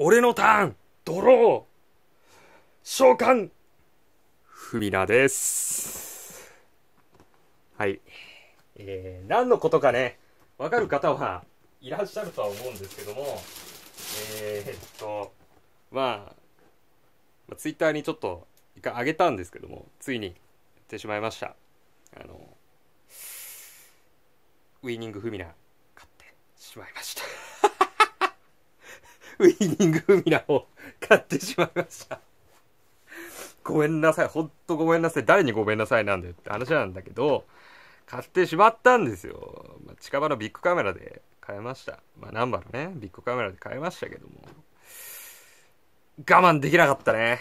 俺のターンドロー召喚フミナです。はい。えー、何のことかね、わかる方はいらっしゃるとは思うんですけども、えー、っと、まあ、ツイッターにちょっと一回上げたんですけども、ついにやってしまいました。あの、ウイニングフミナ、買ってしまいました。ウーニングフミラを買ってしまいました。ごめんなさい。ほんとごめんなさい。誰にごめんなさいなんだよって話なんだけど、買ってしまったんですよ。まあ、近場のビッグカメラで買いました。まあ、ナンバのね、ビッグカメラで買いましたけども。我慢できなかったね。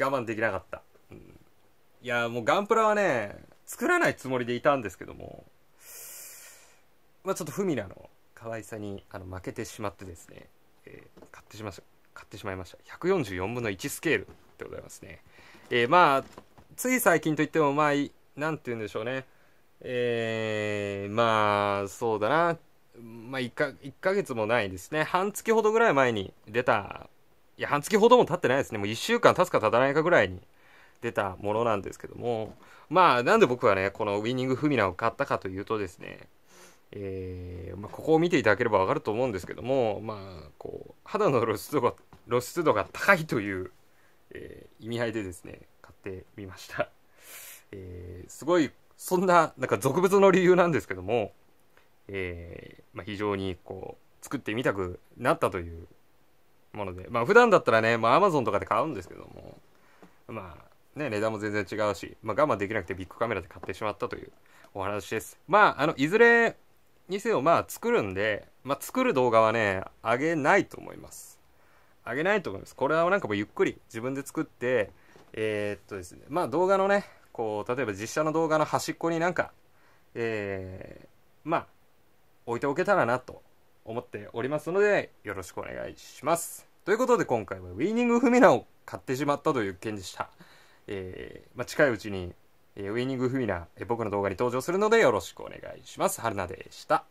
我慢できなかった。うん、いや、もうガンプラはね、作らないつもりでいたんですけども、まあ、ちょっとフミナの可愛さにあの負けてしまってですね、えー、買ってしま買ってしまいました144分の1スケールでございますね、えー、まあつい最近といってもまあ何て言うんでしょうねえー、まあそうだなまあ1か ,1 ヶ月もないですね半月ほどぐらい前に出たいや半月ほども経ってないですねもう1週間経つか経たないかぐらいに出たものなんですけどもまあなんで僕はねこのウィニングフミナを買ったかというとですねえー、まあ、ここを見ていただければ分かると思うんですけども、まあ、こう肌の露出度が露出度が高いという、えー、意味合いでですね買ってみました、えー、すごいそんななんか俗物の理由なんですけども、えまあ、非常にこう作ってみたくなったというものでまあ普段だったらね、まあ、ゾンとかで買うんですけどもまあね値段も全然違うし、まあ、我慢できなくてビッグカメラで買ってしまったというお話ですまああのいずれにせよ、まあ作るんで、まあ作る動画はね、あげないと思います。あげないと思います。これはなんかもうゆっくり自分で作って、えー、っとですね、まあ動画のね、こう、例えば実写の動画の端っこになんか、えー、まあ、置いておけたらなと思っておりますので、よろしくお願いします。ということで今回はウィーニングフミナを買ってしまったという件でした。えー、まあ、近いうちにえー、ウィニング・フミナ、えー、僕の動画に登場するのでよろしくお願いします。春菜でした。